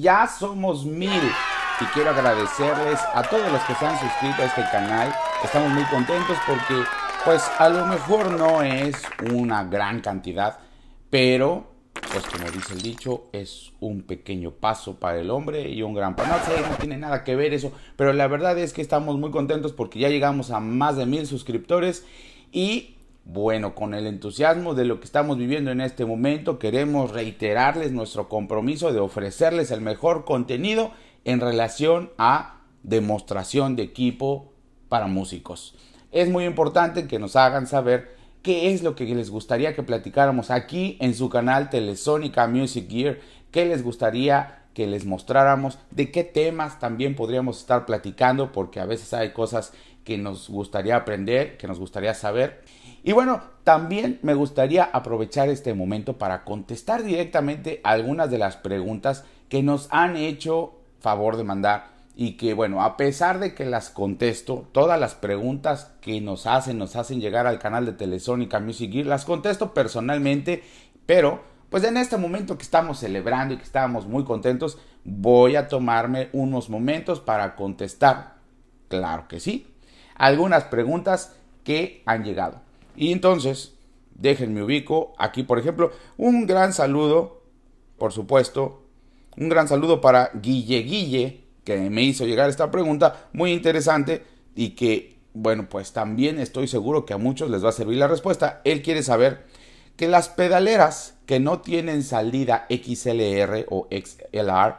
ya somos mil. Y quiero agradecerles a todos los que se han suscrito a este canal. Estamos muy contentos porque pues a lo mejor no es una gran cantidad, pero pues como dice el dicho, es un pequeño paso para el hombre y un gran paso. No sé, no tiene nada que ver eso, pero la verdad es que estamos muy contentos porque ya llegamos a más de mil suscriptores y bueno, con el entusiasmo de lo que estamos viviendo en este momento, queremos reiterarles nuestro compromiso de ofrecerles el mejor contenido en relación a demostración de equipo para músicos. Es muy importante que nos hagan saber qué es lo que les gustaría que platicáramos aquí en su canal Telesónica Music Gear, qué les gustaría que les mostráramos, de qué temas también podríamos estar platicando, porque a veces hay cosas que nos gustaría aprender, que nos gustaría saber. Y bueno, también me gustaría aprovechar este momento para contestar directamente algunas de las preguntas que nos han hecho favor de mandar y que bueno, a pesar de que las contesto, todas las preguntas que nos hacen, nos hacen llegar al canal de Telesónica Music seguir las contesto personalmente, pero pues en este momento que estamos celebrando y que estamos muy contentos, voy a tomarme unos momentos para contestar. Claro que sí, algunas preguntas que han llegado. Y entonces, déjenme ubico aquí, por ejemplo, un gran saludo, por supuesto, un gran saludo para Guille Guille, que me hizo llegar esta pregunta muy interesante y que, bueno, pues también estoy seguro que a muchos les va a servir la respuesta. Él quiere saber que las pedaleras que no tienen salida XLR o XLR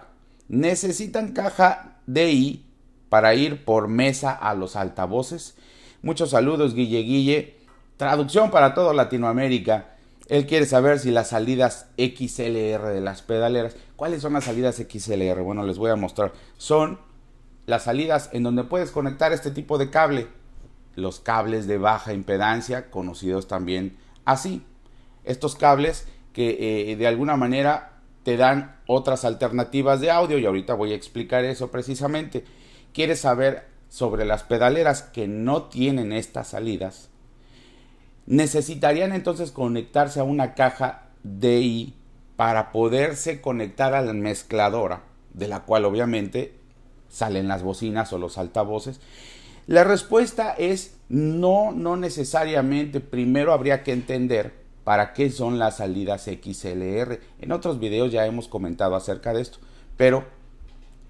necesitan caja DI para ir por mesa a los altavoces. Muchos saludos, Guille Guille. Traducción para todo Latinoamérica. Él quiere saber si las salidas XLR de las pedaleras. ¿Cuáles son las salidas XLR? Bueno, les voy a mostrar. Son las salidas en donde puedes conectar este tipo de cable. Los cables de baja impedancia, conocidos también así. Estos cables que eh, de alguna manera te dan otras alternativas de audio y ahorita voy a explicar eso precisamente quieres saber sobre las pedaleras que no tienen estas salidas, necesitarían entonces conectarse a una caja DI para poderse conectar a la mezcladora, de la cual obviamente salen las bocinas o los altavoces. La respuesta es no, no necesariamente. Primero habría que entender para qué son las salidas XLR. En otros videos ya hemos comentado acerca de esto, pero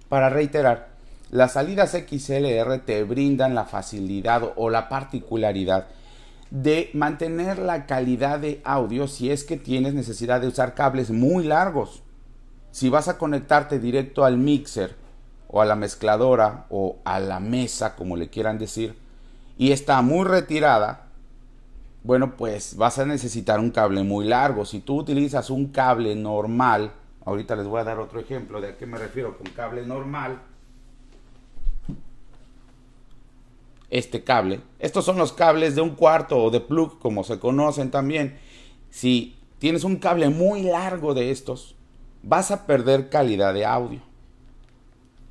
para reiterar, las salidas XLR te brindan la facilidad o la particularidad de mantener la calidad de audio si es que tienes necesidad de usar cables muy largos. Si vas a conectarte directo al mixer o a la mezcladora o a la mesa, como le quieran decir, y está muy retirada, bueno, pues vas a necesitar un cable muy largo. Si tú utilizas un cable normal, ahorita les voy a dar otro ejemplo de a qué me refiero con cable normal, este cable. Estos son los cables de un cuarto o de plug, como se conocen también. Si tienes un cable muy largo de estos, vas a perder calidad de audio.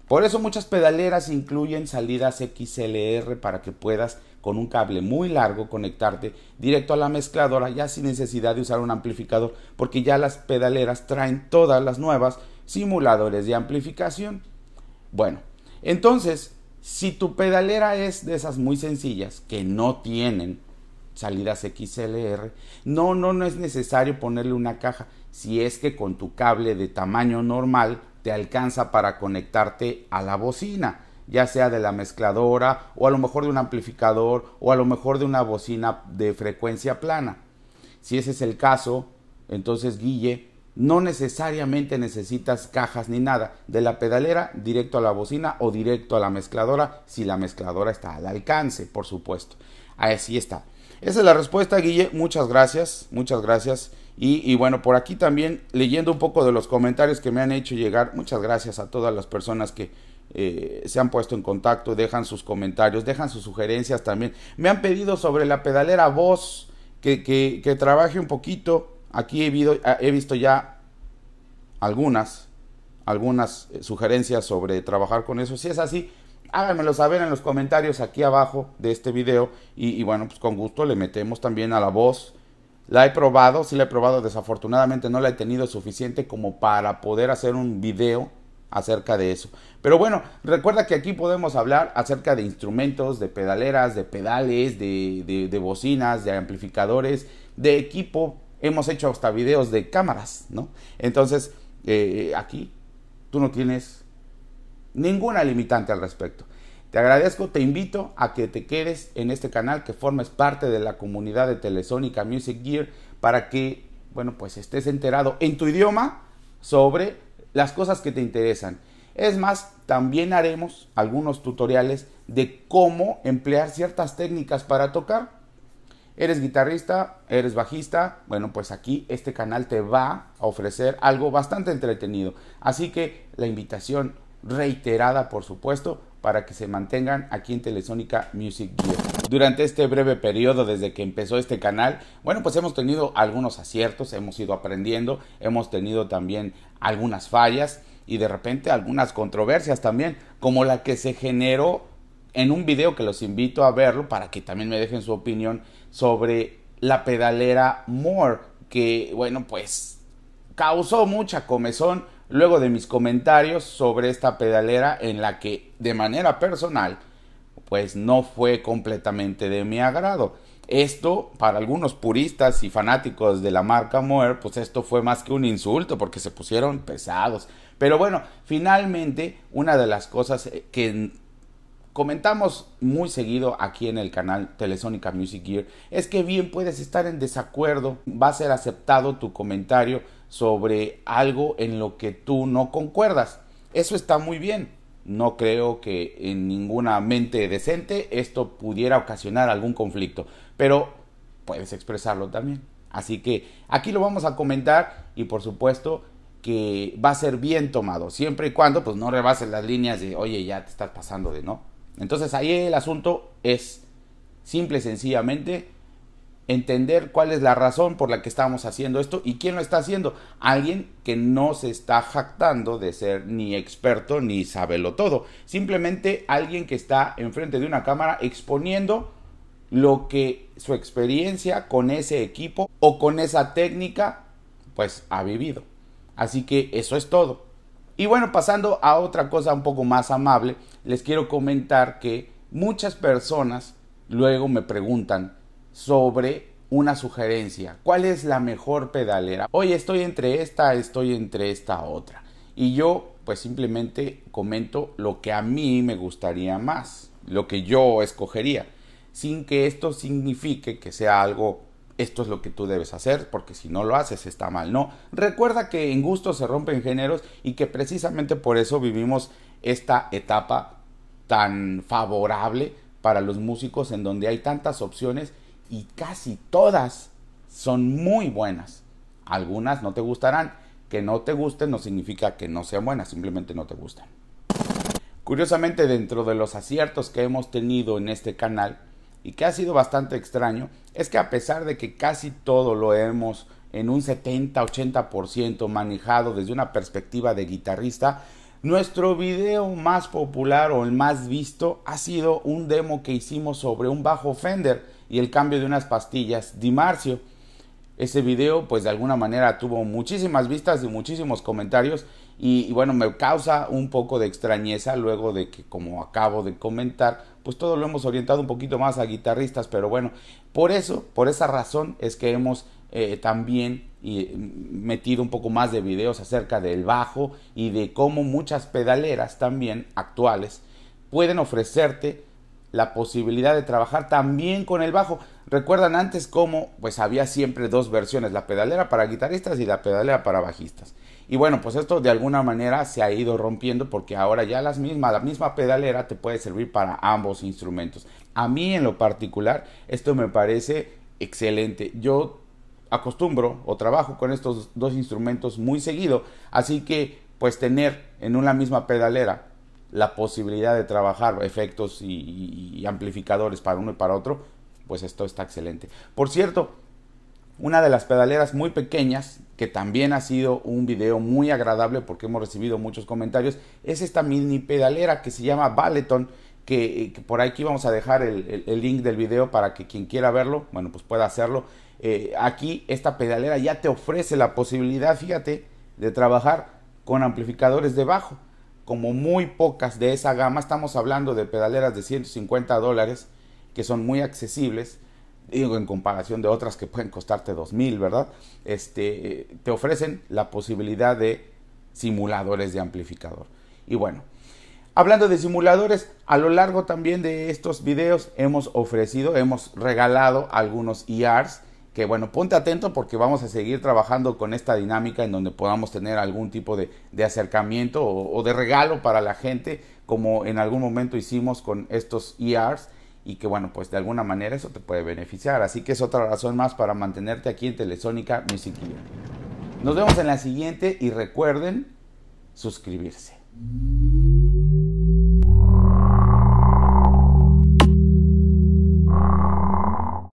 Por eso muchas pedaleras incluyen salidas XLR para que puedas con un cable muy largo conectarte directo a la mezcladora ya sin necesidad de usar un amplificador porque ya las pedaleras traen todas las nuevas simuladores de amplificación. Bueno, entonces si tu pedalera es de esas muy sencillas que no tienen salidas XLR, no, no, no es necesario ponerle una caja si es que con tu cable de tamaño normal te alcanza para conectarte a la bocina, ya sea de la mezcladora o a lo mejor de un amplificador o a lo mejor de una bocina de frecuencia plana. Si ese es el caso, entonces Guille, no necesariamente necesitas cajas ni nada, de la pedalera directo a la bocina o directo a la mezcladora, si la mezcladora está al alcance, por supuesto. Así está. Esa es la respuesta, Guille. Muchas gracias, muchas gracias. Y, bueno, por aquí también leyendo un poco de los comentarios que me han hecho llegar, muchas gracias a todas las personas que eh, se han puesto en contacto, dejan sus comentarios, dejan sus sugerencias también. Me han pedido sobre la pedalera voz que trabaje un poquito Aquí ah, he, visto ya algunas, algunas eh, sugerencias sobre trabajar con eso. Si es así, háganmelo saber en los comentarios aquí abajo de este video. Y, bueno, pues con gusto le metemos también a la voz. La he probado, sí la he probado, desafortunadamente no la he tenido suficiente como para poder hacer un video acerca de eso. Pero bueno, recuerda que aquí podemos hablar acerca de instrumentos, de pedaleras, de pedales, de bocinas, de amplificadores, de equipo hemos hecho hasta videos de cámaras, ¿no? Entonces, eh, aquí tú no tienes ninguna limitante al respecto. Te agradezco, te invito a que te quedes en este canal, que formes parte de la comunidad de Telesónica Music Gear, para que, bueno, pues estés enterado en tu idioma sobre las cosas que te interesan. Es más, también haremos algunos tutoriales de cómo emplear ciertas técnicas para tocar ¿Eres guitarrista? ¿Eres bajista? Bueno, pues aquí este canal te va a ofrecer algo bastante entretenido. Así que la invitación reiterada, por supuesto, para que se mantengan aquí en Telesónica Music Gear. Durante este breve periodo desde que empezó este canal, bueno, pues hemos tenido algunos aciertos, hemos ido aprendiendo, hemos tenido también algunas fallas y de repente algunas controversias también, como la que se generó en un video que los invito a verlo para que también me dejen su opinión sobre la pedalera Moore, que bueno, pues causó mucha comezón luego de mis comentarios sobre esta pedalera en la que de manera personal pues no fue completamente de mi agrado. Esto para algunos puristas y fanáticos de la marca Moore. pues esto fue más que un insulto porque se pusieron pesados. Pero bueno, finalmente una de las cosas que comentamos muy seguido aquí en el canal Telesónica Music Gear es que bien puedes estar en desacuerdo, va a ser aceptado tu comentario sobre algo en lo que tú no concuerdas. Eso está muy bien. No creo que en ninguna mente decente esto pudiera ocasionar algún conflicto, pero puedes expresarlo también. Así que aquí lo vamos a comentar y por supuesto que va a ser bien tomado, siempre y cuando pues no rebases las líneas de, oye, ya te estás pasando de no. Entonces ahí el asunto es simple y sencillamente entender cuál es la razón por la que estamos haciendo esto y quién lo está haciendo. Alguien que no se está jactando de ser ni experto ni sabelo todo. Simplemente alguien que está enfrente de una cámara exponiendo lo que su experiencia con ese equipo o con esa técnica pues ha vivido. Así que eso es todo. Y bueno, pasando a otra cosa un poco más amable, les quiero comentar que muchas personas luego me preguntan sobre una sugerencia. ¿Cuál es la mejor pedalera? Oye, estoy entre esta, estoy entre esta otra. Y yo pues simplemente comento lo que a mí me gustaría más, lo que yo escogería, sin que esto signifique que sea algo esto es lo que tú debes hacer, porque si no lo haces está mal. No, recuerda que en gusto se rompen géneros y que precisamente por eso vivimos esta etapa tan favorable para los músicos en donde hay tantas opciones y casi todas son muy buenas. Algunas no te gustarán. Que no te gusten no significa que no sean buenas, simplemente no te gustan. Curiosamente, dentro de los aciertos que hemos tenido en este canal, y que ha sido bastante extraño, es que a pesar de que casi todo lo hemos en un 70-80% manejado desde una perspectiva de guitarrista, nuestro video más popular o el más visto ha sido un demo que hicimos sobre un bajo Fender y el cambio de unas pastillas Marcio. Ese video pues de alguna manera tuvo muchísimas vistas y muchísimos comentarios y, bueno, me causa un poco de extrañeza luego de que, como acabo de comentar, pues todo lo hemos orientado un poquito más a guitarristas, pero bueno, por eso, por esa razón es que hemos eh, también mm, metido un poco más de videos acerca del bajo y de cómo muchas pedaleras también actuales pueden ofrecerte la posibilidad de trabajar también con el bajo. Recuerdan antes cómo pues había siempre dos versiones, la pedalera para guitarristas y la pedalera para bajistas. Y bueno, pues esto de alguna manera se ha ido rompiendo porque ahora ya las mismas, la misma pedalera te puede servir para ambos instrumentos. A mí en lo particular esto me parece excelente. Yo acostumbro o trabajo con estos dos instrumentos muy seguido, así que pues tener en una misma pedalera la posibilidad de trabajar efectos y amplificadores para uno y para otro pues esto está excelente. Por cierto, una de las pedaleras muy pequeñas, que también ha sido un video muy agradable porque hemos recibido muchos comentarios, es esta mini pedalera que se llama Valeton, eh, que, por aquí vamos a dejar el, link del video para que quien quiera verlo, bueno, pues pueda hacerlo. Eh, aquí esta pedalera ya te ofrece la posibilidad, fíjate, de trabajar con amplificadores de bajo. Como muy pocas de esa gama, estamos hablando de pedaleras de 150 dólares que son muy accesibles, digo, en comparación de otras que pueden costarte 2.000, ¿verdad? Este, te ofrecen la posibilidad de simuladores de amplificador. Y bueno, hablando de simuladores, a lo largo también de estos videos hemos ofrecido, hemos regalado algunos ERs, que bueno, ponte atento porque vamos a seguir trabajando con esta dinámica en donde podamos tener algún tipo de, acercamiento o, o, de regalo para la gente, como en algún momento hicimos con estos ERs y que bueno, pues de alguna manera eso te puede beneficiar. Así que es otra razón más para mantenerte aquí en Telesónica Music Nos vemos en la siguiente y recuerden suscribirse.